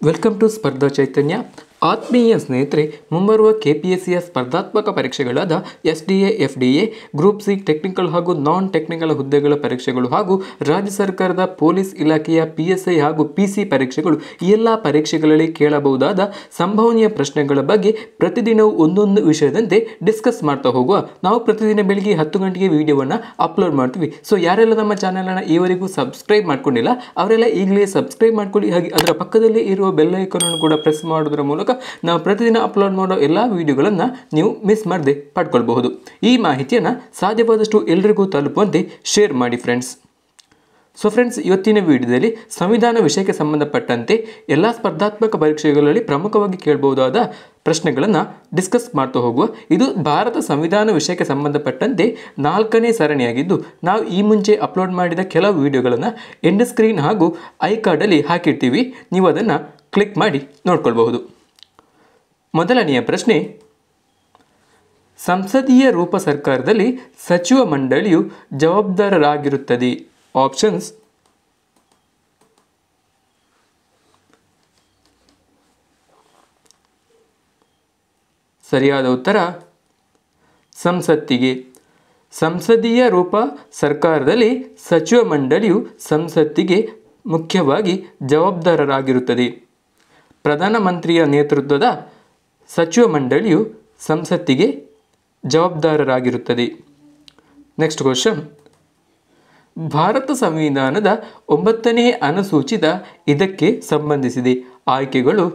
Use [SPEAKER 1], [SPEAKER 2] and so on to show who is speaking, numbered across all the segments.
[SPEAKER 1] Welcome to Sparda Chaitanya. ಆತ್ಮೀಯ ಸ್ನೇಹಿತರೆ ಮುಂಬರುವ ಕೆ ಪಿ ಎಸ್ ಸಿಯ ಸ್ಪರ್ಧಾತ್ಮಕ ಪರೀಕ್ಷೆಗಳಾದ S D A F D A group C technical ಹಾಗೂ ನಾನ್ ಟೆಕ್ನಿಕಲ್ ಹುದ್ದೆಗಳ ಪರೀಕ್ಷೆಗಳು ಹಾಗೂ ರಾಜ್ಯ ಸರ್ಕಾರದ ಪೊಲೀಸ್ ಇಲಾಖೆಯ ಪಿ ಎಸ್ ಐ ಹಾಗೂ ಪಿ ಸಿ ಪರೀಕ್ಷೆಗಳು ಈ ಎಲ್ಲ ಪರೀಕ್ಷೆಗಳಲ್ಲಿ ಕೇಳಬಹುದಾದ ಸಂಭವನೀಯ ಪ್ರಶ್ನೆಗಳ ಬಗ್ಗೆ ಪ್ರತಿದಿನವೂ ಒಂದೊಂದು ವಿಷಯದಂತೆ ಡಿಸ್ಕಸ್ ಮಾಡ್ತಾ ಹೋಗುವ ನಾವು ಪ್ರತಿದಿನ ಬೆಳಿಗ್ಗೆ ಹತ್ತು ಗಂಟೆಗೆ ವಿಡಿಯೋವನ್ನು ಅಪ್ಲೋಡ್ ಮಾಡ್ತೀವಿ ಸೊ ಯಾರೆಲ್ಲ ನಮ್ಮ ಚಾನಲನ್ನು ಈವರೆಗೂ ಸಬ್ಸ್ಕ್ರೈಬ್ ಮಾಡ್ಕೊಂಡಿಲ್ಲ ಅವರೆಲ್ಲ ಈಗಲೇ ಸಬ್ಸ್ಕ್ರೈಬ್ ಮಾಡ್ಕೊಳ್ಳಿ ಹಾಗೆ ಅದರ ಪಕ್ಕದಲ್ಲಿ ಇರುವ ಬೆಲ್ಲೈಕನನ್ನು ಕೂಡ ಪ್ರೆಸ್ ಮಾಡೋದರ ಮೂಲಕ ಮೂಲಕ ನಾವು ಪ್ರತಿದಿನ ಅಪ್ಲೋಡ್ ಮಾಡೋ ಎಲ್ಲ ವಿಡಿಯೋಗಳನ್ನು ನೀವು ಮಿಸ್ ಮಾಡದೆ ಪಡ್ಕೊಳ್ಬಹುದು ಈ ಮಾಹಿತಿಯನ್ನು ಸಾಧ್ಯವಾದಷ್ಟು ಎಲ್ರಿಗೂ ತಲುಪುವಂತೆ ಶೇರ್ ಮಾಡಿ ಫ್ರೆಂಡ್ಸ್ ಸೊ ಫ್ರೆಂಡ್ಸ್ ಇವತ್ತಿನ ವಿಡಿಯೋದಲ್ಲಿ ಸಂವಿಧಾನ ವಿಷಯಕ್ಕೆ ಸಂಬಂಧಪಟ್ಟಂತೆ ಎಲ್ಲ ಸ್ಪರ್ಧಾತ್ಮಕ ಪರೀಕ್ಷೆಗಳಲ್ಲಿ ಪ್ರಮುಖವಾಗಿ ಕೇಳಬಹುದಾದ ಪ್ರಶ್ನೆಗಳನ್ನು ಡಿಸ್ಕಸ್ ಮಾಡ್ತಾ ಹೋಗುವ ಇದು ಭಾರತ ಸಂವಿಧಾನ ವಿಷಯಕ್ಕೆ ಸಂಬಂಧಪಟ್ಟಂತೆ ನಾಲ್ಕನೇ ಸರಣಿಯಾಗಿದ್ದು ನಾವು ಈ ಮುಂಚೆ ಅಪ್ಲೋಡ್ ಮಾಡಿದ ಕೆಲವು ವಿಡಿಯೋಗಳನ್ನು ಎಂಡ್ ಸ್ಕ್ರೀನ್ ಹಾಗೂ ಐ ಕಾರ್ಡಲ್ಲಿ ಹಾಕಿರ್ತೀವಿ ನೀವು ಅದನ್ನು ಕ್ಲಿಕ್ ಮಾಡಿ ನೋಡ್ಕೊಳ್ಬಹುದು ಮೊದಲನೆಯ ಪ್ರಶ್ನೆ ಸಂಸದೀಯ ರೂಪ ಸರ್ಕಾರದಲ್ಲಿ ಸಚಿವ ಮಂಡಳಿಯು ಜವಾಬ್ದಾರರಾಗಿರುತ್ತದೆ ಆಪ್ಷನ್ಸ್ ಸರಿಯಾದ ಉತ್ತರ ಸಂಸತ್ತಿಗೆ ಸಂಸದೀಯ ರೂಪ ಸರ್ಕಾರದಲ್ಲಿ ಸಚಿವ ಮಂಡಳಿಯು ಸಂಸತ್ತಿಗೆ ಮುಖ್ಯವಾಗಿ ಜವಾಬ್ದಾರರಾಗಿರುತ್ತದೆ ಪ್ರಧಾನಮಂತ್ರಿಯ ನೇತೃತ್ವದ ಸಚಿವ ಮಂಡಳಿಯು ಸಂಸತ್ತಿಗೆ ಜವಾಬ್ದಾರರಾಗಿರುತ್ತದೆ ನೆಕ್ಸ್ಟ್ ಕ್ವಶನ್ ಭಾರತ ಸಂವಿಧಾನದ ಒಂಬತ್ತನೇ ಅನುಸೂಚಿತ ಇದಕ್ಕೆ ಸಂಬಂಧಿಸಿದೆ ಆಯ್ಕೆಗಳು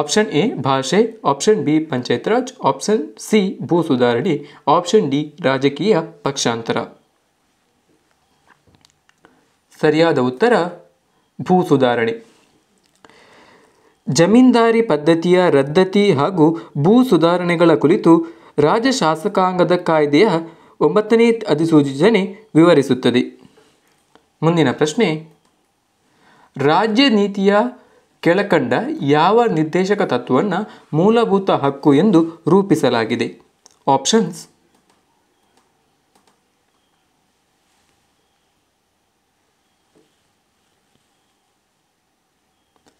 [SPEAKER 1] ಆಪ್ಷನ್ ಎ ಭಾಷೆ option B panchayat raj option C ಭೂ ಸುಧಾರಣೆ ಆಪ್ಷನ್ ಡಿ ರಾಜಕೀಯ ಪಕ್ಷಾಂತರ ಸರಿಯಾದ ಉತ್ತರ ಭೂ ಸುಧಾರಣೆ ಜಮೀನ್ದಾರಿ ಪದ್ಧತಿಯ ರದ್ದತಿ ಹಾಗೂ ಭೂ ಸುಧಾರಣೆಗಳ ಕುರಿತು ಶಾಸಕಾಂಗದ ಕಾಯ್ದೆಯ ಒಂಬತ್ತನೇ ಅಧಿಸೂಚನೆ ವಿವರಿಸುತ್ತದೆ ಮುಂದಿನ ಪ್ರಶ್ನೆ ರಾಜ್ಯ ನೀತಿಯ ಕೆಳಕಂಡ ಯಾವ ನಿರ್ದೇಶಕ ತತ್ವವನ್ನು ಮೂಲಭೂತ ಹಕ್ಕು ಎಂದು ರೂಪಿಸಲಾಗಿದೆ ಆಪ್ಷನ್ಸ್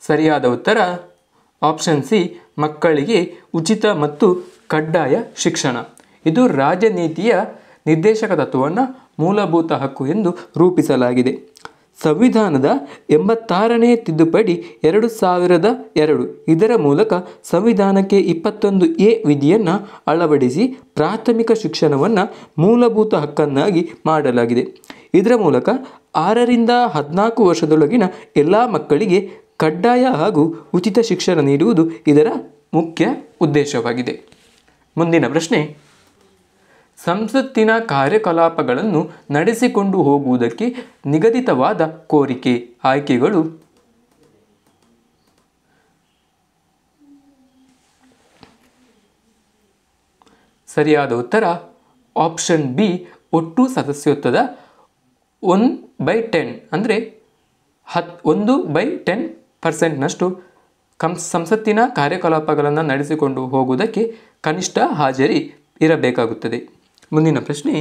[SPEAKER 1] ಸರಿಯಾದ ಉತ್ತರ ಆಪ್ಷನ್ ಸಿ ಮಕ್ಕಳಿಗೆ ಉಚಿತ ಮತ್ತು ಕಡ್ಡಾಯ ಶಿಕ್ಷಣ ಇದು ರಾಜನೀತಿಯ ನಿರ್ದೇಶಕ ತತ್ವವನ್ನು ಮೂಲಭೂತ ಹಕ್ಕು ಎಂದು ರೂಪಿಸಲಾಗಿದೆ ಸಂವಿಧಾನದ ಎಂಬತ್ತಾರನೇ ತಿದ್ದುಪಡಿ ಎರಡು ಸಾವಿರದ ಎರಡು ಇದರ ಮೂಲಕ ಸಂವಿಧಾನಕ್ಕೆ ಇಪ್ಪತ್ತೊಂದು ಎ ವಿಧಿಯನ್ನು ಅಳವಡಿಸಿ ಪ್ರಾಥಮಿಕ ಶಿಕ್ಷಣವನ್ನು ಮೂಲಭೂತ ಹಕ್ಕನ್ನಾಗಿ ಮಾಡಲಾಗಿದೆ ಇದರ ಮೂಲಕ ಆರರಿಂದ ಹದಿನಾಲ್ಕು ವರ್ಷದೊಳಗಿನ ಎಲ್ಲ ಮಕ್ಕಳಿಗೆ ಕಡ್ಡಾಯ ಹಾಗೂ ಉಚಿತ ಶಿಕ್ಷಣ ನೀಡುವುದು ಇದರ ಮುಖ್ಯ ಉದ್ದೇಶವಾಗಿದೆ ಮುಂದಿನ ಪ್ರಶ್ನೆ ಸಂಸತ್ತಿನ ಕಾರ್ಯಕಲಾಪಗಳನ್ನು ನಡೆಸಿಕೊಂಡು ಹೋಗುವುದಕ್ಕೆ ನಿಗದಿತವಾದ ಕೋರಿಕೆ ಆಯ್ಕೆಗಳು ಸರಿಯಾದ ಉತ್ತರ ಆಪ್ಷನ್ ಬಿ ಒಟ್ಟು ಸದಸ್ಯತ್ವದ ಒನ್ ಬೈ ಟೆನ್ ಅಂದರೆ ಹತ್ ಒಂದು ಬೈ ಟೆನ್ ಪರ್ಸೆಂಟ್ನಷ್ಟು ಕಂ ಸಂಸತ್ತಿನ ಕಾರ್ಯಕಲಾಪಗಳನ್ನು ನಡೆಸಿಕೊಂಡು ಹೋಗುವುದಕ್ಕೆ ಕನಿಷ್ಠ ಹಾಜರಿ ಇರಬೇಕಾಗುತ್ತದೆ ಮುಂದಿನ ಪ್ರಶ್ನೆ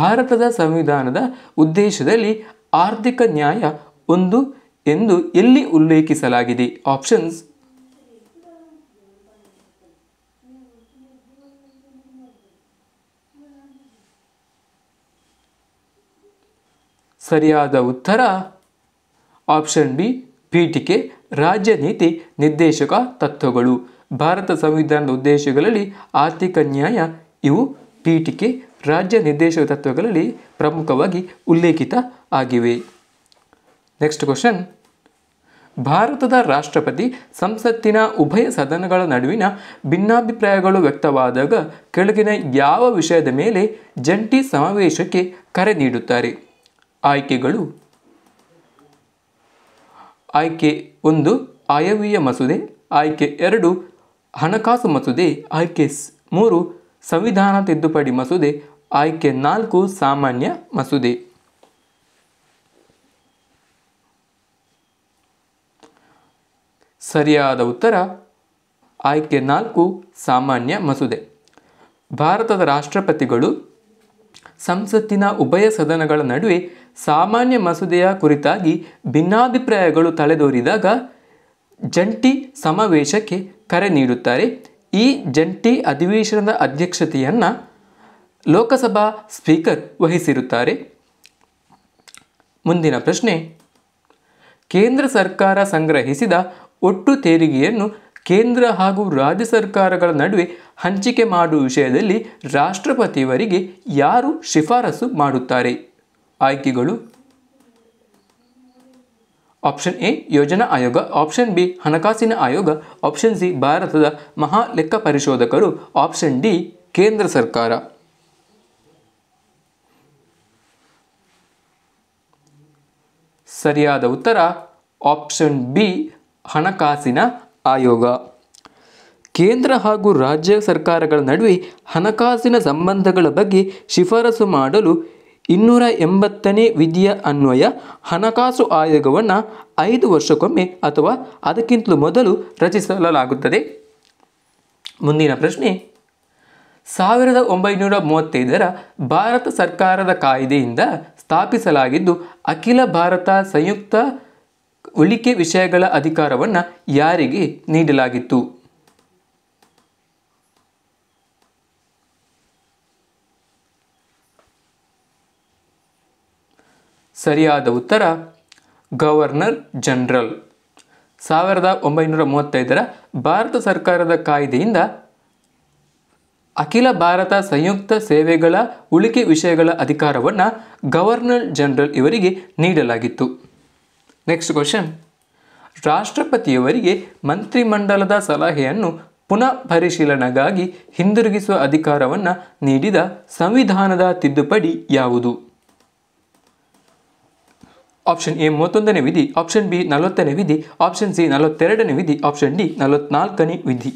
[SPEAKER 1] ಭಾರತದ ಸಂವಿಧಾನದ ಉದ್ದೇಶದಲ್ಲಿ ಆರ್ಥಿಕ ನ್ಯಾಯ ಒಂದು ಎಂದು ಎಲ್ಲಿ ಉಲ್ಲೇಖಿಸಲಾಗಿದೆ ಆಪ್ಷನ್ಸ್ ಸರಿಯಾದ ಉತ್ತರ ಆಪ್ಷನ್ ಬಿ ಪೀಠಿಕೆ ರಾಜ್ಯ ನೀತಿ ನಿರ್ದೇಶಕ ತತ್ವಗಳು ಭಾರತ ಸಂವಿಧಾನದ ಉದ್ದೇಶಗಳಲ್ಲಿ ಆರ್ಥಿಕ ನ್ಯಾಯ ಇವು ಪೀಠಿಕೆ ರಾಜ್ಯ ನಿರ್ದೇಶಕ ತತ್ವಗಳಲ್ಲಿ ಪ್ರಮುಖವಾಗಿ ಉಲ್ಲೇಖಿತ ಆಗಿವೆ ನೆಕ್ಸ್ಟ್ ಕ್ವಶನ್ ಭಾರತದ ರಾಷ್ಟ್ರಪತಿ ಸಂಸತ್ತಿನ ಉಭಯ ಸದನಗಳ ನಡುವಿನ ಭಿನ್ನಾಭಿಪ್ರಾಯಗಳು ವ್ಯಕ್ತವಾದಾಗ ಕೆಳಗಿನ ಯಾವ ವಿಷಯದ ಮೇಲೆ ಜಂಟಿ ಸಮಾವೇಶಕ್ಕೆ ಕರೆ ನೀಡುತ್ತಾರೆ ಆಯ್ಕೆಗಳು ಆಯ್ಕೆ ಒಂದು ಆಯವೀಯ ಮಸೂದೆ ಆಯ್ಕೆ ಎರಡು ಹಣಕಾಸು ಮಸೂದೆ ಆಯ್ಕೆ ಮೂರು ಸಂವಿಧಾನ ತಿದ್ದುಪಡಿ ಮಸೂದೆ ಆಯ್ಕೆ ನಾಲ್ಕು ಸಾಮಾನ್ಯ ಮಸೂದೆ ಸರಿಯಾದ ಉತ್ತರ ಆಯ್ಕೆ ನಾಲ್ಕು ಸಾಮಾನ್ಯ ಮಸೂದೆ ಭಾರತದ ರಾಷ್ಟ್ರಪತಿಗಳು ಸಂಸತ್ತಿನ ಉಭಯ ಸದನಗಳ ನಡುವೆ ಸಾಮಾನ್ಯ ಮಸೂದೆಯ ಕುರಿತಾಗಿ ಭಿನ್ನಾಭಿಪ್ರಾಯಗಳು ತಲೆದೋರಿದಾಗ ಜಂಟಿ ಸಮಾವೇಶಕ್ಕೆ ಕರೆ ನೀಡುತ್ತಾರೆ ಈ ಜಂಟಿ ಅಧಿವೇಶನದ ಅಧ್ಯಕ್ಷತೆಯನ್ನು ಲೋಕಸಭಾ ಸ್ಪೀಕರ್ ವಹಿಸಿರುತ್ತಾರೆ ಮುಂದಿನ ಪ್ರಶ್ನೆ ಕೇಂದ್ರ ಸರ್ಕಾರ ಸಂಗ್ರಹಿಸಿದ ಒಟ್ಟು ತೆರಿಗೆಯನ್ನು ಕೇಂದ್ರ ಹಾಗೂ ರಾಜ್ಯ ಸರ್ಕಾರಗಳ ನಡುವೆ ಹಂಚಿಕೆ ಮಾಡುವ ವಿಷಯದಲ್ಲಿ ರಾಷ್ಟ್ರಪತಿಯವರಿಗೆ ಯಾರು ಶಿಫಾರಸು ಮಾಡುತ್ತಾರೆ ಆಯ್ಕೆಗಳು ಆಪ್ಷನ್ ಎ ಯೋಜನಾ ಆಯೋಗ ಆಪ್ಷನ್ ಬಿ ಹಣಕಾಸಿನ ಆಯೋಗ ಆಪ್ಷನ್ ಸಿ ಭಾರತದ ಮಹಾ ಲೆಕ್ಕ ಪರಿಶೋಧಕರು ಆಪ್ಷನ್ ಡಿ ಕೇಂದ್ರ ಸರ್ಕಾರ ಸರಿಯಾದ ಉತ್ತರ ಆಪ್ಷನ್ ಬಿ ಹಣಕಾಸಿನ ಆಯೋಗ ಕೇಂದ್ರ ಹಾಗೂ ರಾಜ್ಯ ಸರ್ಕಾರಗಳ ನಡುವೆ ಹಣಕಾಸಿನ ಸಂಬಂಧಗಳ ಬಗ್ಗೆ ಶಿಫಾರಸು ಮಾಡಲು ಇನ್ನೂರ ಎಂಬತ್ತನೇ ವಿಧಿಯ ಅನ್ವಯ ಹಣಕಾಸು ಆಯೋಗವನ್ನು ಐದು ವರ್ಷಕ್ಕೊಮ್ಮೆ ಅಥವಾ ಅದಕ್ಕಿಂತಲೂ ಮೊದಲು ರಚಿಸಲಾಗುತ್ತದೆ ಮುಂದಿನ ಪ್ರಶ್ನೆ ಸಾವಿರದ ಒಂಬೈನೂರ ಮೂವತ್ತೈದರ ಭಾರತ ಸರ್ಕಾರದ ಕಾಯ್ದೆಯಿಂದ ಸ್ಥಾಪಿಸಲಾಗಿದ್ದು ಅಖಿಲ ಭಾರತ ಸಂಯುಕ್ತ ಉಳಿಕೆ ವಿಷಯಗಳ ಅಧಿಕಾರವನ್ನು ಯಾರಿಗೆ ನೀಡಲಾಗಿತ್ತು ಸರಿಯಾದ ಉತ್ತರ ಗವರ್ನರ್ ಜನರಲ್ ಸಾವಿರದ ಒಂಬೈನೂರ ಮೂವತ್ತೈದರ ಭಾರತ ಸರ್ಕಾರದ ಕಾಯ್ದೆಯಿಂದ ಅಖಿಲ ಭಾರತ ಸಂಯುಕ್ತ ಸೇವೆಗಳ ಉಳಿಕೆ ವಿಷಯಗಳ ಅಧಿಕಾರವನ್ನು ಗವರ್ನರ್ ಜನರಲ್ ಇವರಿಗೆ ನೀಡಲಾಗಿತ್ತು ನೆಕ್ಸ್ಟ್ ಕ್ವಶನ್ ರಾಷ್ಟ್ರಪತಿಯವರಿಗೆ ಮಂತ್ರಿಮಂಡಲದ ಸಲಹೆಯನ್ನು ಪುನಃ ಪರಿಶೀಲನೆಗಾಗಿ ಹಿಂದಿರುಗಿಸುವ ಅಧಿಕಾರವನ್ನು ನೀಡಿದ ಸಂವಿಧಾನದ ತಿದ್ದುಪಡಿ ಯಾವುದು ಆಪ್ಷನ್ ಎ ಮೂವತ್ತೊಂದನೇ ವಿಧಿ ಆಪ್ಷನ್ ಬಿ ನಲವತ್ತನೇ ವಿಧಿ ಆಪ್ಷನ್ ಸಿ ನಲವತ್ತೆರಡನೇ ವಿಧಿ ಆಪ್ಷನ್ ಡಿ ನಲವತ್ನಾಲ್ಕನೇ ವಿಧಿ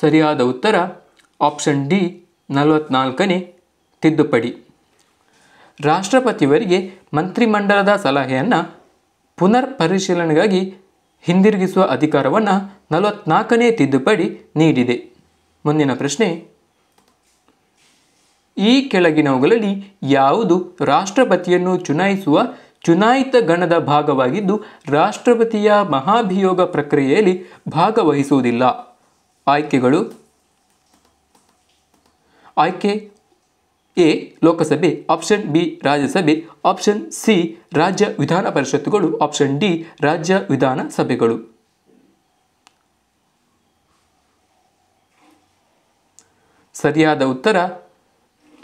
[SPEAKER 1] ಸರಿಯಾದ ಉತ್ತರ ಆಪ್ಷನ್ ಡಿ ನಲವತ್ನಾಲ್ಕನೇ ತಿದ್ದುಪಡಿ ರಾಷ್ಟ್ರಪತಿಯವರಿಗೆ ಮಂತ್ರಿಮಂಡಲದ ಸಲಹೆಯನ್ನು ಪುನರ್ ಪರಿಶೀಲನೆಗಾಗಿ ಹಿಂದಿರುಗಿಸುವ ಅಧಿಕಾರವನ್ನು ನಲವತ್ನಾಲ್ಕನೇ ತಿದ್ದುಪಡಿ ನೀಡಿದೆ ಮುಂದಿನ ಪ್ರಶ್ನೆ ಈ ಕೆಳಗಿನವುಗಳಲ್ಲಿ ಯಾವುದು ರಾಷ್ಟ್ರಪತಿಯನ್ನು ಚುನಾಯಿಸುವ ಚುನಾಯಿತ ಗಣದ ಭಾಗವಾಗಿದ್ದು ರಾಷ್ಟ್ರಪತಿಯ ಮಹಾಭಿಯೋಗ ಪ್ರಕ್ರಿಯೆಯಲ್ಲಿ ಭಾಗವಹಿಸುವುದಿಲ್ಲ ಆಯ್ಕೆಗಳು ಆಯ್ಕೆ ಎ ಲೋಕಸಭೆ ಆಪ್ಷನ್ ಬಿ ರಾಜ್ಯಸಭೆ ಆಪ್ಷನ್ ಸಿ ರಾಜ್ಯ ವಿಧಾನ ಪರಿಷತ್ತುಗಳು ಆಪ್ಷನ್ ಡಿ ರಾಜ್ಯ ವಿಧಾನ ಸಭೆಗಳು ಸರಿಯಾದ ಉತ್ತರ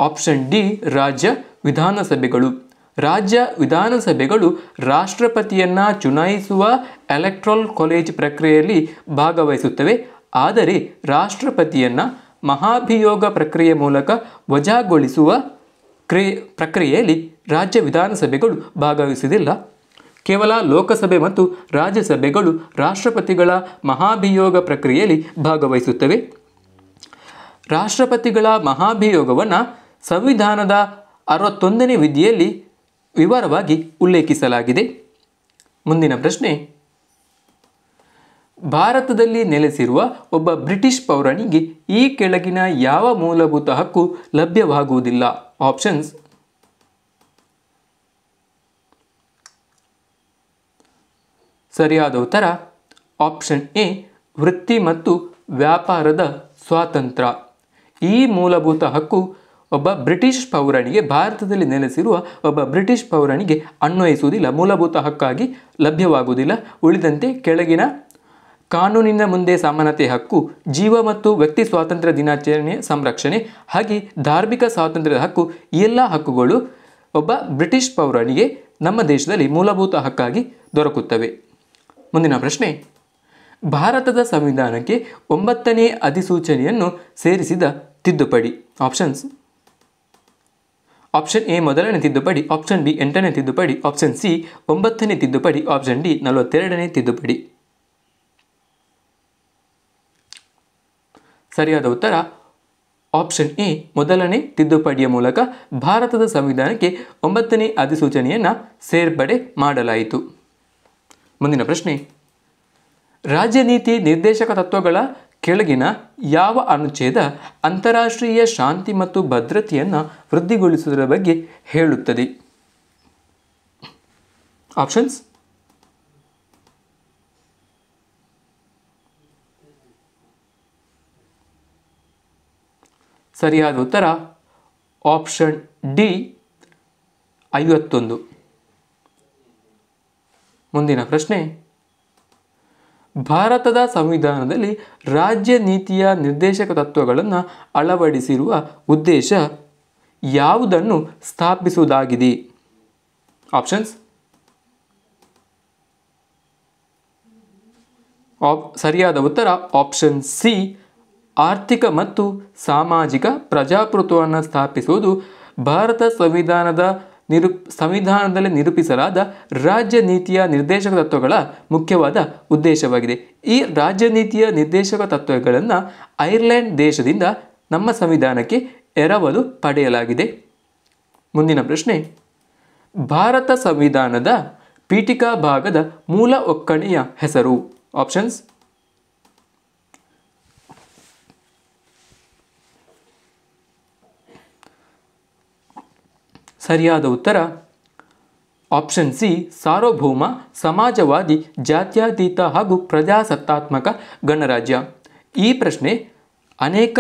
[SPEAKER 1] ಆಪ್ಷನ್ ಡಿ ರಾಜ್ಯ ವಿಧಾನಸಭೆಗಳು ರಾಜ್ಯ ವಿಧಾನಸಭೆಗಳು ರಾಷ್ಟ್ರಪತಿಯನ್ನು ಚುನಾಯಿಸುವ ಎಲೆಕ್ಟ್ರಲ್ ಕಾಲೇಜ್ ಪ್ರಕ್ರಿಯೆಯಲ್ಲಿ ಭಾಗವಹಿಸುತ್ತವೆ ಆದರೆ ರಾಷ್ಟ್ರಪತಿಯನ್ನು ಮಹಾಭಿಯೋಗ ಪ್ರಕ್ರಿಯೆ ಮೂಲಕ ವಜಾಗೊಳಿಸುವ ಕ್ರಿಯೆ ಪ್ರಕ್ರಿಯೆಯಲ್ಲಿ ರಾಜ್ಯ ವಿಧಾನಸಭೆಗಳು ಭಾಗವಹಿಸುವುದಿಲ್ಲ ಕೇವಲ ಲೋಕಸಭೆ ಮತ್ತು ರಾಜ್ಯಸಭೆಗಳು ರಾಷ್ಟ್ರಪತಿಗಳ ಮಹಾಭಿಯೋಗ ಪ್ರಕ್ರಿಯೆಯಲ್ಲಿ ಭಾಗವಹಿಸುತ್ತವೆ ರಾಷ್ಟ್ರಪತಿಗಳ ಮಹಾಭಿಯೋಗವನ್ನು ಸಂವಿಧಾನದ ಅರವತ್ತೊಂದನೇ ವಿಧಿಯಲ್ಲಿ ವಿವರವಾಗಿ ಉಲ್ಲೇಖಿಸಲಾಗಿದೆ ಮುಂದಿನ ಪ್ರಶ್ನೆ ಭಾರತದಲ್ಲಿ ನೆಲೆಸಿರುವ ಒಬ್ಬ ಬ್ರಿಟಿಷ್ ಪೌರನಿಗೆ ಈ ಕೆಳಗಿನ ಯಾವ ಮೂಲಭೂತ ಹಕ್ಕು ಲಭ್ಯವಾಗುವುದಿಲ್ಲ ಆಪ್ಷನ್ಸ್ ಸರಿಯಾದ ಉತ್ತರ ಆಪ್ಷನ್ ಎ ವೃತ್ತಿ ಮತ್ತು ವ್ಯಾಪಾರದ ಸ್ವಾತಂತ್ರ್ಯ ಈ ಮೂಲಭೂತ ಹಕ್ಕು ಒಬ್ಬ ಬ್ರಿಟಿಷ್ ಪೌರನಿಗೆ ಭಾರತದಲ್ಲಿ ನೆಲೆಸಿರುವ ಒಬ್ಬ ಬ್ರಿಟಿಷ್ ಪೌರನಿಗೆ ಅನ್ವಯಿಸುವುದಿಲ್ಲ ಮೂಲಭೂತ ಹಕ್ಕಾಗಿ ಲಭ್ಯವಾಗುವುದಿಲ್ಲ ಉಳಿದಂತೆ ಕೆಳಗಿನ ಕಾನೂನಿನ ಮುಂದೆ ಸಮಾನತೆ ಹಕ್ಕು ಜೀವ ಮತ್ತು ವ್ಯಕ್ತಿ ಸ್ವಾತಂತ್ರ್ಯ ದಿನಾಚರಣೆ ಸಂರಕ್ಷಣೆ ಹಾಗೆ ಧಾರ್ಮಿಕ ಸ್ವಾತಂತ್ರ್ಯದ ಹಕ್ಕು ಈ ಎಲ್ಲ ಹಕ್ಕುಗಳು ಒಬ್ಬ ಬ್ರಿಟಿಷ್ ಪೌರನಿಗೆ ನಮ್ಮ ದೇಶದಲ್ಲಿ ಮೂಲಭೂತ ಹಕ್ಕಾಗಿ ದೊರಕುತ್ತವೆ ಮುಂದಿನ ಪ್ರಶ್ನೆ ಭಾರತದ ಸಂವಿಧಾನಕ್ಕೆ ಒಂಬತ್ತನೇ ಅಧಿಸೂಚನೆಯನ್ನು ಸೇರಿಸಿದ ತಿದ್ದುಪಡಿ ಆಪ್ಷನ್ಸ್ ಆಪ್ಷನ್ ಎ ಮೊದಲನೇ ತಿದ್ದುಪಡಿ ಆಪ್ಷನ್ ಬಿ ಎಂಟನೇ ತಿದ್ದುಪಡಿ ಆಪ್ಷನ್ ಸಿ ಒಂಬತ್ತನೇ ತಿದ್ದುಪಡಿ ಆಪ್ಷನ್ ಡಿ ನಲವತ್ತೆರಡನೇ ತಿದ್ದುಪಡಿ ಸರಿಯಾದ ಉತ್ತರ ಆಪ್ಷನ್ ಎ ಮೊದಲನೇ ತಿದ್ದುಪಡಿಯ ಮೂಲಕ ಭಾರತದ ಸಂವಿಧಾನಕ್ಕೆ ಒಂಬತ್ತನೇ ಅಧಿಸೂಚನೆಯನ್ನು ಸೇರ್ಪಡೆ ಮಾಡಲಾಯಿತು ಮುಂದಿನ ಪ್ರಶ್ನೆ ರಾಜ್ಯ ನೀತಿ ನಿರ್ದೇಶಕ ತತ್ವಗಳ ಕೆಳಗಿನ ಯಾವ ಅನುಚ್ಛೇದ ಅಂತಾರಾಷ್ಟ್ರೀಯ ಶಾಂತಿ ಮತ್ತು ಭದ್ರತೆಯನ್ನು ವೃದ್ಧಿಗೊಳಿಸುವುದರ ಬಗ್ಗೆ ಹೇಳುತ್ತದೆ ಆಪ್ಷನ್ಸ್ ಸರಿಯಾದ ಉತ್ತರ ಆಪ್ಷನ್ ಡಿ ಐವತ್ತೊಂದು ಮುಂದಿನ ಪ್ರಶ್ನೆ ಭಾರತದ ಸಂವಿಧಾನದಲ್ಲಿ ರಾಜ್ಯ ನೀತಿಯ ನಿರ್ದೇಶಕ ತತ್ವಗಳನ್ನು ಅಳವಡಿಸಿರುವ ಉದ್ದೇಶ ಯಾವುದನ್ನು ಸ್ಥಾಪಿಸುವುದಾಗಿದೆ ಆಪ್ಷನ್ಸ್ ಆಪ್ ಸರಿಯಾದ ಉತ್ತರ ಆಪ್ಷನ್ ಸಿ ಆರ್ಥಿಕ ಮತ್ತು ಸಾಮಾಜಿಕ ಪ್ರಜಾಪ್ರಭುತ್ವವನ್ನು ಸ್ಥಾಪಿಸುವುದು ಭಾರತ ಸಂವಿಧಾನದ ನಿರು ಸಂವಿಧಾನದಲ್ಲಿ ನಿರೂಪಿಸಲಾದ ರಾಜ್ಯ ನೀತಿಯ ನಿರ್ದೇಶಕ ತತ್ವಗಳ ಮುಖ್ಯವಾದ ಉದ್ದೇಶವಾಗಿದೆ ಈ ರಾಜ್ಯ ನೀತಿಯ ನಿರ್ದೇಶಕ ತತ್ವಗಳನ್ನು ಐರ್ಲೆಂಡ್ ದೇಶದಿಂದ ನಮ್ಮ ಸಂವಿಧಾನಕ್ಕೆ ಎರವಲು ಪಡೆಯಲಾಗಿದೆ ಮುಂದಿನ ಪ್ರಶ್ನೆ ಭಾರತ ಸಂವಿಧಾನದ ಪೀಠಿಕಾ ಭಾಗದ ಮೂಲ ಒಕ್ಕಣೆಯ ಹೆಸರು ಆಪ್ಷನ್ಸ್ ಸರಿಯಾದ ಉತ್ತರ ಆಪ್ಷನ್ ಸಿ ಸಾರ್ವಭೌಮ ಸಮಾಜವಾದಿ ಜಾತ್ಯತೀತ ಹಾಗೂ ಪ್ರಜಾಸತ್ತಾತ್ಮಕ ಗಣರಾಜ್ಯ ಈ ಪ್ರಶ್ನೆ ಅನೇಕ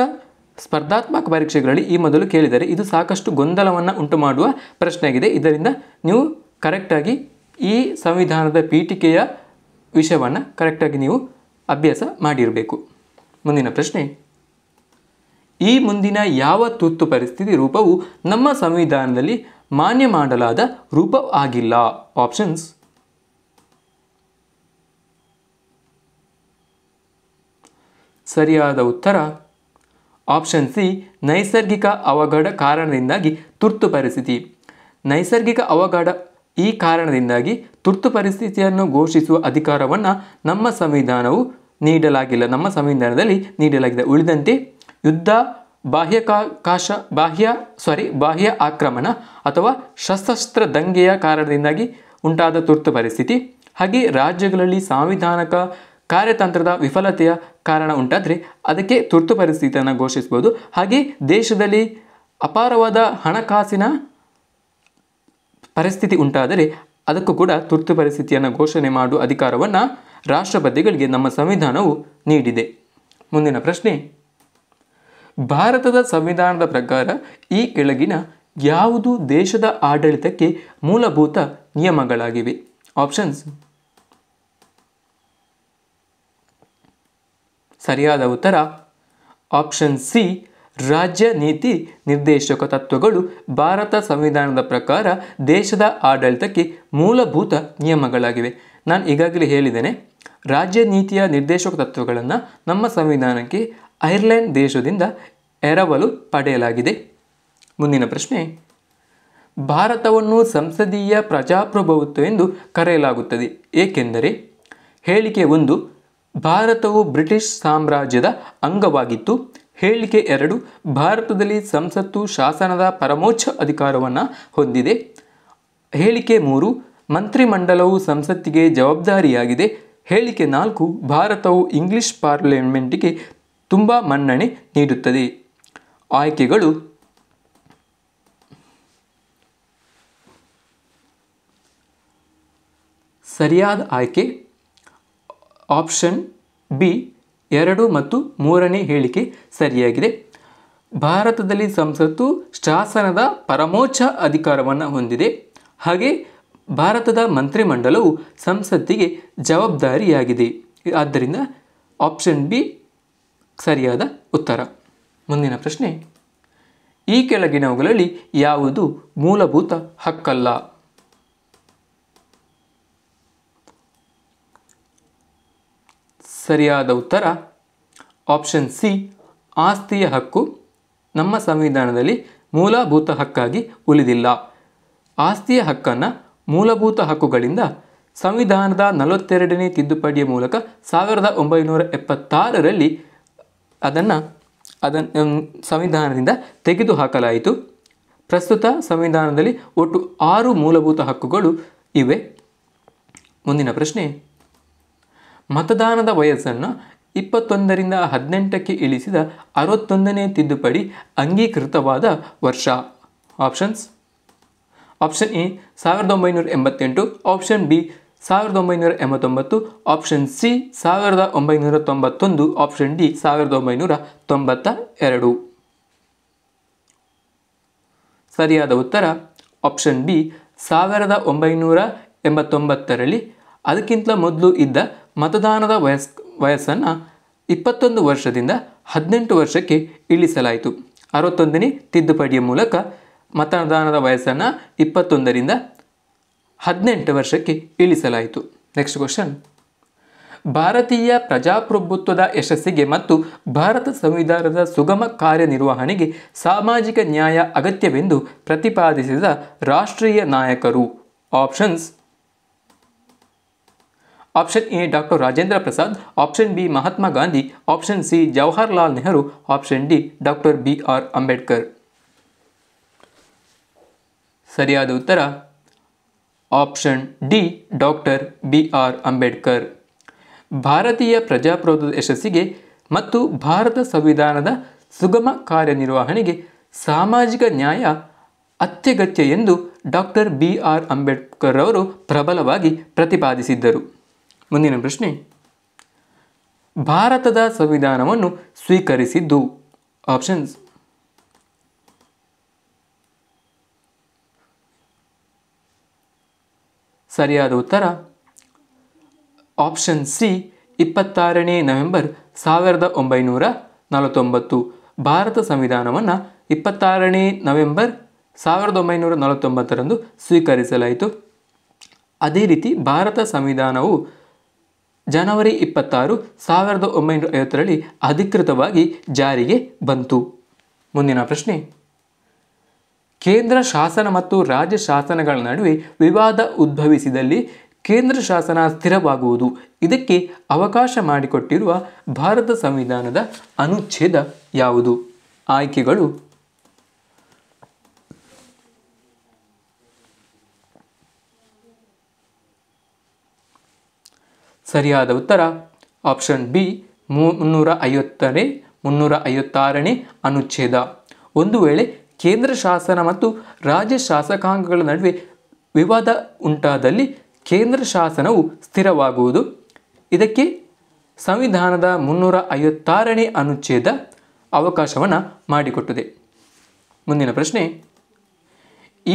[SPEAKER 1] ಸ್ಪರ್ಧಾತ್ಮಕ ಪರೀಕ್ಷೆಗಳಲ್ಲಿ ಈ ಮೊದಲು ಕೇಳಿದರೆ ಇದು ಸಾಕಷ್ಟು ಗೊಂದಲವನ್ನು ಉಂಟು ಮಾಡುವ ಪ್ರಶ್ನೆಯಾಗಿದೆ ಇದರಿಂದ ನೀವು ಕರೆಕ್ಟಾಗಿ ಈ ಸಂವಿಧಾನದ ಪೀಠಿಕೆಯ ವಿಷಯವನ್ನು ಕರೆಕ್ಟಾಗಿ ನೀವು ಅಭ್ಯಾಸ ಮಾಡಿರಬೇಕು ಮುಂದಿನ ಪ್ರಶ್ನೆ ಈ ಮುಂದಿನ ಯಾವ ತುರ್ತು ಪರಿಸ್ಥಿತಿ ರೂಪವು ನಮ್ಮ ಸಂವಿಧಾನದಲ್ಲಿ ಮಾನ್ಯ ಮಾಡಲಾದ ರೂಪ ಆಗಿಲ್ಲ ಆಪ್ಷನ್ಸ್ ಸರಿಯಾದ ಉತ್ತರ ಆಪ್ಷನ್ ಸಿ ನೈಸರ್ಗಿಕ ಅವಘಡ ಕಾರಣದಿಂದಾಗಿ ತುರ್ತು ಪರಿಸ್ಥಿತಿ ನೈಸರ್ಗಿಕ ಅವಘಡ ಈ ಕಾರಣದಿಂದಾಗಿ ತುರ್ತು ಪರಿಸ್ಥಿತಿಯನ್ನು ಘೋಷಿಸುವ ಅಧಿಕಾರವನ್ನು ನಮ್ಮ ಸಂವಿಧಾನವು ನೀಡಲಾಗಿಲ್ಲ ನಮ್ಮ ಸಂವಿಧಾನದಲ್ಲಿ ನೀಡಲಾಗಿದೆ ಉಳಿದಂತೆ ಯುದ್ಧ ಬಾಹ್ಯಕಾಶ ಬಾಹ್ಯ ಸಾರಿ ಬಾಹ್ಯ ಆಕ್ರಮಣ ಅಥವಾ ಸಶಸ್ತ್ರ ದಂಗೆಯ ಕಾರಣದಿಂದಾಗಿ ಉಂಟಾದ ತುರ್ತು ಪರಿಸ್ಥಿತಿ ಹಾಗೆ ರಾಜ್ಯಗಳಲ್ಲಿ ಸಾಂವಿಧಾನಿಕ ಕಾರ್ಯತಂತ್ರದ ವಿಫಲತೆಯ ಕಾರಣ ಉಂಟಾದರೆ ಅದಕ್ಕೆ ತುರ್ತು ಪರಿಸ್ಥಿತಿಯನ್ನು ಘೋಷಿಸ್ಬೋದು ಹಾಗೆ ದೇಶದಲ್ಲಿ ಅಪಾರವಾದ ಹಣಕಾಸಿನ ಪರಿಸ್ಥಿತಿ ಉಂಟಾದರೆ ಅದಕ್ಕೂ ಕೂಡ ತುರ್ತು ಪರಿಸ್ಥಿತಿಯನ್ನು ಘೋಷಣೆ ಮಾಡುವ ಅಧಿಕಾರವನ್ನು ರಾಷ್ಟ್ರಪತಿಗಳಿಗೆ ನಮ್ಮ ಸಂವಿಧಾನವು ನೀಡಿದೆ ಮುಂದಿನ ಪ್ರಶ್ನೆ ಭಾರತದ ಸಂವಿಧಾನದ ಪ್ರಕಾರ ಈ ಕೆಳಗಿನ ಯಾವುದು ದೇಶದ ಆಡಳಿತಕ್ಕೆ ಮೂಲಭೂತ ನಿಯಮಗಳಾಗಿವೆ ಆಪ್ಷನ್ಸ್ ಸರಿಯಾದ ಉತ್ತರ ಆಪ್ಷನ್ ಸಿ ರಾಜ್ಯ ನೀತಿ ನಿರ್ದೇಶಕ ತತ್ವಗಳು ಭಾರತ ಸಂವಿಧಾನದ ಪ್ರಕಾರ ದೇಶದ ಆಡಳಿತಕ್ಕೆ ಮೂಲಭೂತ ನಿಯಮಗಳಾಗಿವೆ ನಾನು ಈಗಾಗಲೇ ಹೇಳಿದ್ದೇನೆ ರಾಜ್ಯ ನೀತಿಯ ನಿರ್ದೇಶಕ ತತ್ವಗಳನ್ನು ನಮ್ಮ ಸಂವಿಧಾನಕ್ಕೆ ಐರ್ಲೆಂಡ್ ದೇಶದಿಂದ ಎರವಲು ಪಡೆಯಲಾಗಿದೆ ಮುಂದಿನ ಪ್ರಶ್ನೆ ಭಾರತವನ್ನು ಸಂಸದೀಯ ಪ್ರಜಾಪ್ರಭುತ್ವ ಎಂದು ಕರೆಯಲಾಗುತ್ತದೆ ಏಕೆಂದರೆ ಹೇಳಿಕೆ ಒಂದು ಭಾರತವು ಬ್ರಿಟಿಷ್ ಸಾಮ್ರಾಜ್ಯದ ಅಂಗವಾಗಿತ್ತು ಹೇಳಿಕೆ ಎರಡು ಭಾರತದಲ್ಲಿ ಸಂಸತ್ತು ಶಾಸನದ ಪರಮೋಚ್ಚ ಅಧಿಕಾರವನ್ನು ಹೊಂದಿದೆ ಹೇಳಿಕೆ ಮೂರು ಮಂತ್ರಿಮಂಡಲವು ಸಂಸತ್ತಿಗೆ ಜವಾಬ್ದಾರಿಯಾಗಿದೆ ಹೇಳಿಕೆ ನಾಲ್ಕು ಭಾರತವು ಇಂಗ್ಲಿಷ್ ಪಾರ್ಲಿಮೆಂಟಿಗೆ ತುಂಬ ಮನ್ನಣೆ ನೀಡುತ್ತದೆ ಆಯ್ಕೆಗಳು ಸರಿಯಾದ ಆಯ್ಕೆ ಆಪ್ಷನ್ ಬಿ ಎರಡು ಮತ್ತು ಮೂರನೇ ಹೇಳಿಕೆ ಸರಿಯಾಗಿದೆ ಭಾರತದಲ್ಲಿ ಸಂಸತ್ತು ಶಾಸನದ ಪರಮೋಚ್ಚ ಅಧಿಕಾರವನ್ನು ಹೊಂದಿದೆ ಹಾಗೆ ಭಾರತದ ಮಂತ್ರಿಮಂಡಲವು ಸಂಸತ್ತಿಗೆ ಜವಾಬ್ದಾರಿಯಾಗಿದೆ ಆದ್ದರಿಂದ ಆಪ್ಷನ್ ಬಿ ಸರಿಯಾದ ಉತ್ತರ ಮುಂದಿನ ಪ್ರಶ್ನೆ ಈ ಕೆಳಗಿನವುಗಳಲ್ಲಿ ಯಾವುದು ಮೂಲಭೂತ ಹಕ್ಕಲ್ಲ ಸರಿಯಾದ ಉತ್ತರ ಆಪ್ಷನ್ ಸಿ ಆಸ್ತಿಯ ಹಕ್ಕು ನಮ್ಮ ಸಂವಿಧಾನದಲ್ಲಿ ಮೂಲಭೂತ ಹಕ್ಕಾಗಿ ಉಳಿದಿಲ್ಲ ಆಸ್ತಿಯ ಹಕ್ಕನ್ನು ಮೂಲಭೂತ ಹಕ್ಕುಗಳಿಂದ ಸಂವಿಧಾನದ ನಲವತ್ತೆರಡನೇ ತಿದ್ದುಪಡಿಯ ಮೂಲಕ ಸಾವಿರದ ಒಂಬೈನೂರ ಎಪ್ಪತ್ತಾರರಲ್ಲಿ ಅದನ್ನು ಅದನ್ನು ಸಂವಿಧಾನದಿಂದ ತೆಗೆದುಹಾಕಲಾಯಿತು ಪ್ರಸ್ತುತ ಸಂವಿಧಾನದಲ್ಲಿ ಒಟ್ಟು ಆರು ಮೂಲಭೂತ ಹಕ್ಕುಗಳು ಇವೆ ಮುಂದಿನ ಪ್ರಶ್ನೆ ಮತದಾನದ ವಯಸ್ಸನ್ನು ಇಪ್ಪತ್ತೊಂದರಿಂದ ಹದಿನೆಂಟಕ್ಕೆ ಇಳಿಸಿದ ಅರವತ್ತೊಂದನೇ ತಿದ್ದುಪಡಿ ಅಂಗೀಕೃತವಾದ ವರ್ಷ ಆಪ್ಷನ್ಸ್ ಆಪ್ಷನ್ ಎ ಸಾವಿರದ ಒಂಬೈನೂರ ಎಂಬತ್ತೆಂಟು ಆಪ್ಷನ್ ಬಿ ಸಾವಿರದ ಒಂಬೈನೂರ ಎಂಬತ್ತೊಂಬತ್ತು ಆಪ್ಷನ್ ಸಿ ಸಾವಿರದ ಒಂಬೈನೂರ ತೊಂಬತ್ತೊಂದು ಆಪ್ಷನ್ ಡಿ ಸಾವಿರದ ಒಂಬೈನೂರ ತೊಂಬತ್ತ ಎರಡು ಸರಿಯಾದ ಉತ್ತರ ಆಪ್ಷನ್ ಬಿ ಸಾವಿರದ ಒಂಬೈನೂರ ಎಂಬತ್ತೊಂಬತ್ತರಲ್ಲಿ ಅದಕ್ಕಿಂತ ಮೊದಲು ಇದ್ದ ಮತದಾನದ ವಯಸ್ ವಯಸ್ಸನ್ನು ಇಪ್ಪತ್ತೊಂದು ವರ್ಷದಿಂದ ಹದಿನೆಂಟು ವರ್ಷಕ್ಕೆ ಇಳಿಸಲಾಯಿತು ಅರವತ್ತೊಂದನೇ ತಿದ್ದುಪಡಿಯ ಮೂಲಕ ಮತದಾನದ ವಯಸ್ಸನ್ನು ಇಪ್ಪತ್ತೊಂದರಿಂದ ಹದಿನೆಂಟು ವರ್ಷಕ್ಕೆ ಇಳಿಸಲಾಯಿತು ನೆಕ್ಸ್ಟ್ ಕ್ವಶನ್ ಭಾರತೀಯ ಪ್ರಜಾಪ್ರಭುತ್ವದ ಯಶಸ್ಸಿಗೆ ಮತ್ತು ಭಾರತ ಸಂವಿಧಾನದ ಸುಗಮ ಕಾರ್ಯನಿರ್ವಹಣೆಗೆ ಸಾಮಾಜಿಕ ನ್ಯಾಯ ಅಗತ್ಯವೆಂದು ಪ್ರತಿಪಾದಿಸಿದ ರಾಷ್ಟ್ರೀಯ ನಾಯಕರು options option A doctor Rajendra Prasad option B Mahatma Gandhi option C Jawaharlal Nehru option D doctor B R Ambedkar ಸರಿಯಾದ ಉತ್ತರ option D doctor B R Ambedkar ಭಾರತೀಯ ಪ್ರಜಾಪ್ರಭುತ್ವದ ಯಶಸ್ಸಿಗೆ ಮತ್ತು ಭಾರತ ಸಂವಿಧಾನದ ಸುಗಮ ಕಾರ್ಯನಿರ್ವಹಣೆಗೆ ಸಾಮಾಜಿಕ ನ್ಯಾಯ ಅತ್ಯಗತ್ಯ ಎಂದು ಡಾಕ್ಟರ್ ಬಿ ಆರ್ ಅಂಬೇಡ್ಕರ್ ಅವರು ಪ್ರಬಲವಾಗಿ ಪ್ರತಿಪಾದಿಸಿದ್ದರು ಮುಂದಿನ ಪ್ರಶ್ನೆ ಭಾರತದ ಸಂವಿಧಾನವನ್ನು ಸ್ವೀಕರಿಸಿದ್ದು ಆಪ್ಷನ್ಸ್ ಸರಿಯಾದ ಉತ್ತರ ಆಪ್ಷನ್ ಸಿ ಇಪ್ಪತ್ತಾರನೇ ನವೆಂಬರ್ ಸಾವಿರದ ಒಂಬೈನೂರ ನಲವತ್ತೊಂಬತ್ತು ಭಾರತ ಸಂವಿಧಾನವನ್ನು ಇಪ್ಪತ್ತಾರನೇ ನವೆಂಬರ್ ಸಾವಿರದ ಒಂಬೈನೂರ ನಲವತ್ತೊಂಬತ್ತರಂದು ಸ್ವೀಕರಿಸಲಾಯಿತು ಅದೇ ರೀತಿ ಭಾರತ ಸಂವಿಧಾನವು ಜನವರಿ ಇಪ್ಪತ್ತಾರು ಸಾವಿರದ ಒಂಬೈನೂರ ಐವತ್ತರಲ್ಲಿ ಅಧಿಕೃತವಾಗಿ ಜಾರಿಗೆ ಬಂತು ಮುಂದಿನ ಪ್ರಶ್ನೆ ಕೇಂದ್ರ ಶಾಸನ ಮತ್ತು ರಾಜ್ಯ ಶಾಸನಗಳ ನಡುವೆ ವಿವಾದ ಉದ್ಭವಿಸಿದಲ್ಲಿ ಕೇಂದ್ರ ಶಾಸನ ಸ್ಥಿರವಾಗುವುದು ಇದಕ್ಕೆ ಅವಕಾಶ ಮಾಡಿಕೊಟ್ಟಿರುವ ಭಾರತ ಸಂವಿಧಾನದ ಅನುಚ್ಛೇದ ಯಾವುದು ಆಯ್ಕೆಗಳು ಸರಿಯಾದ ಉತ್ತರ ಆಪ್ಷನ್ ಬಿ ಮುನ್ನೂರ ಐವತ್ತನೇ ಮುನ್ನೂರ ಐವತ್ತಾರನೇ ಅನುಚ್ಛೇದ ಒಂದು ವೇಳೆ ಕೇಂದ್ರ ಶಾಸನ ಮತ್ತು ರಾಜ್ಯ ಶಾಸಕಾಂಗಗಳ ನಡುವೆ ವಿವಾದ ಉಂಟಾದಲ್ಲಿ ಕೇಂದ್ರ ಶಾಸನವು ಸ್ಥಿರವಾಗುವುದು ಇದಕ್ಕೆ ಸಂವಿಧಾನದ ಮುನ್ನೂರ ಐವತ್ತಾರನೇ ಅನುಚ್ಛೇದ ಅವಕಾಶವನ್ನು ಮಾಡಿಕೊಟ್ಟಿದೆ ಮುಂದಿನ ಪ್ರಶ್ನೆ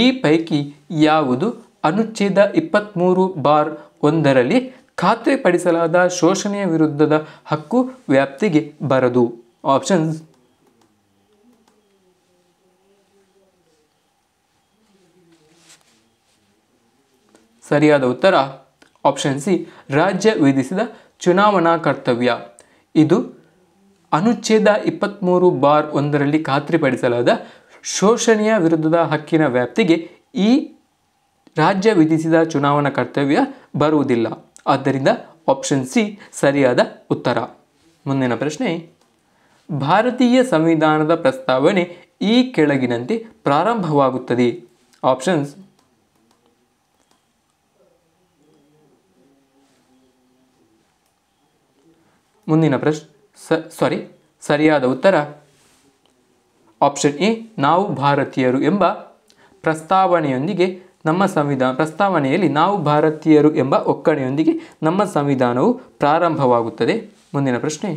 [SPEAKER 1] ಈ ಪೈಕಿ ಯಾವುದು ಅನುಚ್ಛೇದ ಇಪ್ಪತ್ತ್ಮೂರು ಬಾರ್ ಒಂದರಲ್ಲಿ ಖಾತ್ರಿಪಡಿಸಲಾದ ಶೋಷಣೆಯ ವಿರುದ್ಧದ ಹಕ್ಕು ವ್ಯಾಪ್ತಿಗೆ ಬರದು ಆಪ್ಷನ್ಸ್ ಸರಿಯಾದ ಉತ್ತರ ಆಪ್ಷನ್ ಸಿ ರಾಜ್ಯ ವಿಧಿಸಿದ ಚುನಾವಣಾ ಕರ್ತವ್ಯ ಇದು ಅನುಚ್ಛೇದ ಇಪ್ಪತ್ತ್ಮೂರು ಬಾರ್ ಒಂದರಲ್ಲಿ ಖಾತ್ರಿಪಡಿಸಲಾದ ಶೋಷಣೆಯ ವಿರುದ್ಧದ ಹಕ್ಕಿನ ವ್ಯಾಪ್ತಿಗೆ ಈ ರಾಜ್ಯ ವಿಧಿಸಿದ ಚುನಾವಣಾ ಕರ್ತವ್ಯ ಬರುವುದಿಲ್ಲ ಆದ್ದರಿಂದ ಆಪ್ಷನ್ ಸಿ ಸರಿಯಾದ ಉತ್ತರ ಮುಂದಿನ ಪ್ರಶ್ನೆ ಭಾರತೀಯ ಸಂವಿಧಾನದ ಪ್ರಸ್ತಾವನೆ ಈ ಕೆಳಗಿನಂತೆ ಪ್ರಾರಂಭವಾಗುತ್ತದೆ ಆಪ್ಷನ್ಸ್ ಮುಂದಿನ ಪ್ರಶ್ನೆ ಸ ಸಾರಿ ಸರಿಯಾದ ಉತ್ತರ ಆಪ್ಷನ್ ಎ ನಾವು ಭಾರತೀಯರು ಎಂಬ ಪ್ರಸ್ತಾವನೆಯೊಂದಿಗೆ ನಮ್ಮ ಸಂವಿಧಾನ ಪ್ರಸ್ತಾವನೆಯಲ್ಲಿ ನಾವು ಭಾರತೀಯರು ಎಂಬ ಒಕ್ಕಣೆಯೊಂದಿಗೆ ನಮ್ಮ ಸಂವಿಧಾನವು ಪ್ರಾರಂಭವಾಗುತ್ತದೆ ಮುಂದಿನ ಪ್ರಶ್ನೆ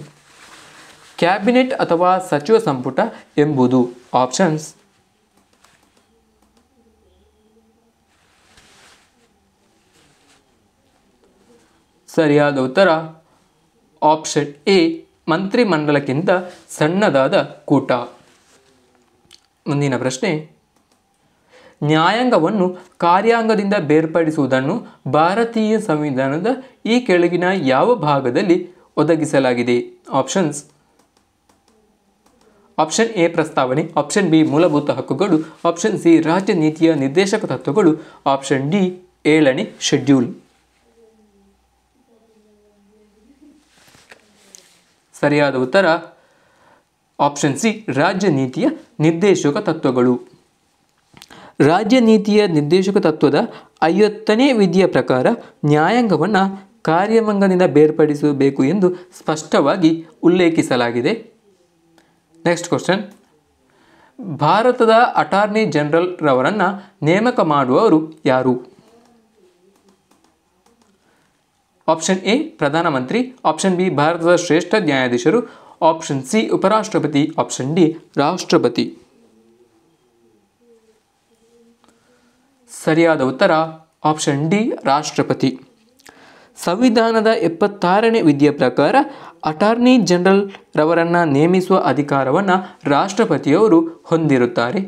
[SPEAKER 1] ಕ್ಯಾಬಿನೆಟ್ ಅಥವಾ ಸಚಿವ ಸಂಪುಟ ಎಂಬುದು ಆಪ್ಷನ್ಸ್ ಸರಿಯಾದ ಉತ್ತರ ಆಪ್ಷನ್ ಎ ಮಂತ್ರಿಮಂಡಲಕ್ಕಿಂತ ಸಣ್ಣದಾದ ಕೂಟ ಮುಂದಿನ ಪ್ರಶ್ನೆ ನ್ಯಾಯಾಂಗವನ್ನು ಕಾರ್ಯಾಂಗದಿಂದ ಬೇರ್ಪಡಿಸುವುದನ್ನು ಭಾರತೀಯ ಸಂವಿಧಾನದ ಈ ಕೆಳಗಿನ ಯಾವ ಭಾಗದಲ್ಲಿ ಒದಗಿಸಲಾಗಿದೆ ಆಪ್ಷನ್ಸ್ ಆಪ್ಷನ್ ಎ ಪ್ರಸ್ತಾವನೆ ಆಪ್ಷನ್ ಬಿ ಮೂಲಭೂತ ಹಕ್ಕುಗಳು ಆಪ್ಷನ್ ಸಿ ರಾಜ್ಯ ನೀತಿಯ ನಿರ್ದೇಶಕ ತತ್ವಗಳು ಆಪ್ಷನ್ ಡಿ ಏಳನೇ ಶೆಡ್ಯೂಲ್ ಸರಿಯಾದ ಉತ್ತರ ಆಪ್ಷನ್ ಸಿ ರಾಜ್ಯ ನೀತಿಯ ನಿರ್ದೇಶಕ ತತ್ವಗಳು ರಾಜ್ಯ ನೀತಿಯ ನಿರ್ದೇಶಕ ತತ್ವದ ಐವತ್ತನೇ ವಿಧಿಯ ಪ್ರಕಾರ ನ್ಯಾಯಾಂಗವನ್ನು ಕಾರ್ಯಮಂಗದಿಂದ ಬೇರ್ಪಡಿಸಬೇಕು ಎಂದು ಸ್ಪಷ್ಟವಾಗಿ ಉಲ್ಲೇಖಿಸಲಾಗಿದೆ ನೆಕ್ಸ್ಟ್ ಕ್ವಶನ್ ಭಾರತದ ಅಟಾರ್ನಿ ಜನರಲ್ ನೇಮಕ ಮಾಡುವವರು ಯಾರು ಆಪ್ಷನ್ ಎ ಪ್ರಧಾನಮಂತ್ರಿ ಆಪ್ಷನ್ ಬಿ ಭಾರತದ ಶ್ರೇಷ್ಠ ನ್ಯಾಯಾಧೀಶರು ಆಪ್ಷನ್ ಸಿ ಉಪರಾಷ್ಟ್ರಪತಿ ಆಪ್ಷನ್ ಡಿ ರಾಷ್ಟ್ರಪತಿ ಸರಿಯಾದ ಉತ್ತರ ಆಪ್ಷನ್ ಡಿ ರಾಷ್ಟ್ರಪತಿ ಸಂವಿಧಾನದ ಎಪ್ಪತ್ತಾರನೇ ವಿಧಿಯ ಪ್ರಕಾರ ಅಟಾರ್ನಿ ಜನರಲ್ ರವರನ್ನ ನೇಮಿಸುವ ಅಧಿಕಾರವನ್ನು ರಾಷ್ಟ್ರಪತಿಯವರು ಹೊಂದಿರುತ್ತಾರೆ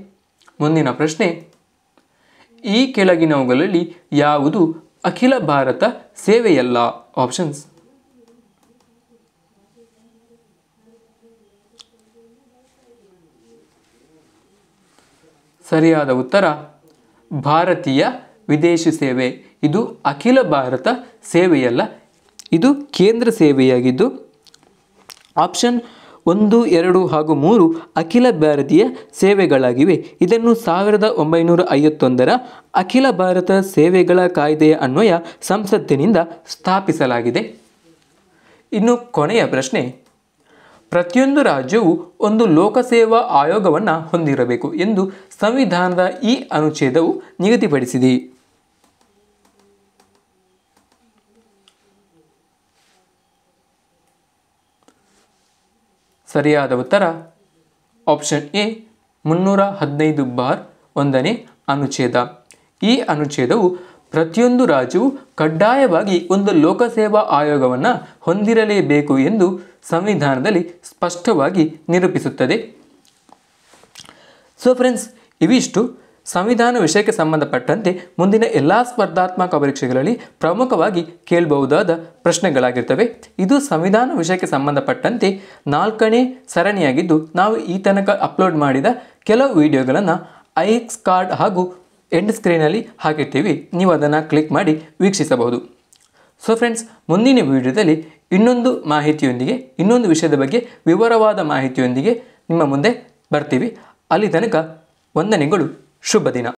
[SPEAKER 1] ಮುಂದಿನ ಪ್ರಶ್ನೆ ಈ ಕೆಳಗಿನವುಗಳಲ್ಲಿ ಯಾವುದು ಅಖಿಲ ಭಾರತ ಸೇವೆಯಲ್ಲ ಆಪ್ಷನ್ಸ್ ಸರಿಯಾದ ಉತ್ತರ ಭಾರತೀಯ ವಿದೇಶಿ ಸೇವೆ ಇದು ಅಖಿಲ ಭಾರತ ಸೇವೆಯಲ್ಲ ಇದು ಕೇಂದ್ರ ಸೇವೆಯಾಗಿದ್ದು ಆಪ್ಷನ್ ಒಂದು ಎರಡು ಹಾಗೂ ಮೂರು ಅಖಿಲ ಭಾರತೀಯ ಸೇವೆಗಳಾಗಿವೆ ಇದನ್ನು ಸಾವಿರದ ಒಂಬೈನೂರ ಐವತ್ತೊಂದರ ಅಖಿಲ ಭಾರತ ಸೇವೆಗಳ ಕಾಯ್ದೆಯ ಅನ್ವಯ ಸಂಸತ್ತಿನಿಂದ ಸ್ಥಾಪಿಸಲಾಗಿದೆ ಇನ್ನು ಕೊನೆಯ ಪ್ರಶ್ನೆ ಪ್ರತಿಯೊಂದು ರಾಜ್ಯವು ಒಂದು ಲೋಕಸೇವಾ ಆಯೋಗವನ್ನು ಹೊಂದಿರಬೇಕು ಎಂದು ಸಂವಿಧಾನದ ಈ ಅನುಚ್ಛೇದವು ನಿಗದಿಪಡಿಸಿದೆ ಸರಿಯಾದ ಉತ್ತರ ಆಪ್ಷನ್ ಎ ಮುನ್ನೂರ ಹದಿನೈದು ಬಾರ್ ಒಂದನೇ ಅನುಚ್ಛೇದ ಈ ಅನುಚ್ಛೇದವು ಪ್ರತಿಯೊಂದು ರಾಜ್ಯವು ಕಡ್ಡಾಯವಾಗಿ ಒಂದು ಲೋಕಸೇವಾ ಆಯೋಗವನ್ನು ಹೊಂದಿರಲೇಬೇಕು ಎಂದು ಸಂವಿಧಾನದಲ್ಲಿ ಸ್ಪಷ್ಟವಾಗಿ ನಿರೂಪಿಸುತ್ತದೆ ಸೊ ಫ್ರೆಂಡ್ಸ್ ಇವಿಷ್ಟು ಸಂವಿಧಾನ ವಿಷಯಕ್ಕೆ ಸಂಬಂಧಪಟ್ಟಂತೆ ಮುಂದಿನ ಎಲ್ಲ ಸ್ಪರ್ಧಾತ್ಮಕ ಪರೀಕ್ಷೆಗಳಲ್ಲಿ ಪ್ರಮುಖವಾಗಿ ಕೇಳಬಹುದಾದ ಪ್ರಶ್ನೆಗಳಾಗಿರ್ತವೆ ಇದು ಸಂವಿಧಾನ ವಿಷಯಕ್ಕೆ ಸಂಬಂಧಪಟ್ಟಂತೆ ನಾಲ್ಕನೇ ಸರಣಿಯಾಗಿದ್ದು ನಾವು ಈ ತನಕ ಅಪ್ಲೋಡ್ ಮಾಡಿದ ಕೆಲವು ವಿಡಿಯೋಗಳನ್ನು ಐಎಕ್ಸ್ ಕಾರ್ಡ್ ಹಾಗೂ ಎಂಡ್ ಸ್ಕ್ರೀನಲ್ಲಿ ಹಾಕಿರ್ತೀವಿ ನೀವು ಅದನ್ನು ಕ್ಲಿಕ್ ಮಾಡಿ ವೀಕ್ಷಿಸಬಹುದು ಸೊ ಫ್ರೆಂಡ್ಸ್ ಮುಂದಿನ ವಿಡಿಯೋದಲ್ಲಿ ಇನ್ನೊಂದು ಮಾಹಿತಿಯೊಂದಿಗೆ ಇನ್ನೊಂದು ವಿಷಯದ ಬಗ್ಗೆ ವಿವರವಾದ ಮಾಹಿತಿಯೊಂದಿಗೆ ನಿಮ್ಮ ಮುಂದೆ ಬರ್ತೀವಿ ಅಲ್ಲಿ ತನಕ ವಂದನೆಗಳು شو بدينا